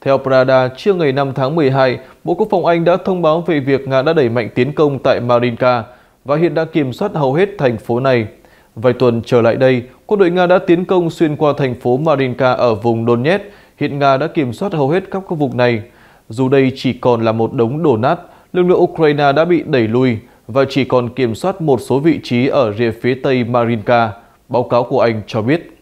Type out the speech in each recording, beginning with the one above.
Theo Prada, trưa ngày 5 tháng 12, Bộ Quốc phòng Anh đã thông báo về việc Nga đã đẩy mạnh tiến công tại Marinka và hiện đang kiểm soát hầu hết thành phố này. Vài tuần trở lại đây, quân đội Nga đã tiến công xuyên qua thành phố Marinka ở vùng Donetsk. Hiện Nga đã kiểm soát hầu hết các khu vực này. Dù đây chỉ còn là một đống đổ nát, lực lượng Ukraine đã bị đẩy lùi và chỉ còn kiểm soát một số vị trí ở rìa phía tây Marinka, báo cáo của Anh cho biết.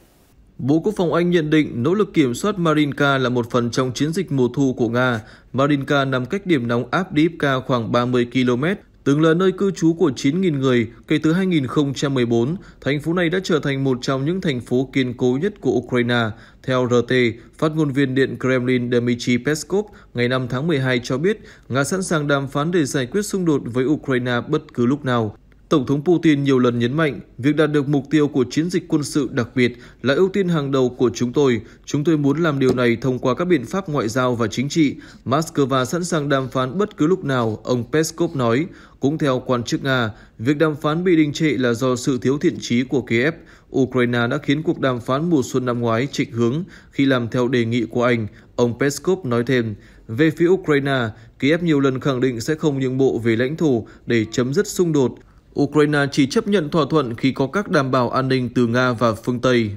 Bộ Quốc phòng Anh nhận định nỗ lực kiểm soát Marinka là một phần trong chiến dịch mùa thu của Nga. Marinka nằm cách điểm nóng Avdiivka khoảng 30 km, từng là nơi cư trú của 9.000 người kể từ 2014. Thành phố này đã trở thành một trong những thành phố kiên cố nhất của Ukraine. Theo RT, phát ngôn viên Điện Kremlin Dmitry Peskov ngày 5 tháng 12 cho biết Nga sẵn sàng đàm phán để giải quyết xung đột với Ukraine bất cứ lúc nào. Tổng thống Putin nhiều lần nhấn mạnh, việc đạt được mục tiêu của chiến dịch quân sự đặc biệt là ưu tiên hàng đầu của chúng tôi. Chúng tôi muốn làm điều này thông qua các biện pháp ngoại giao và chính trị. Moscow sẵn sàng đàm phán bất cứ lúc nào, ông Peskov nói. Cũng theo quan chức Nga, việc đàm phán bị đình trệ là do sự thiếu thiện trí của Kiev. Ukraine đã khiến cuộc đàm phán mùa xuân năm ngoái trịch hướng khi làm theo đề nghị của Anh, ông Peskov nói thêm. Về phía Ukraine, Kiev nhiều lần khẳng định sẽ không nhượng bộ về lãnh thổ để chấm dứt xung đột Ukraine chỉ chấp nhận thỏa thuận khi có các đảm bảo an ninh từ Nga và phương Tây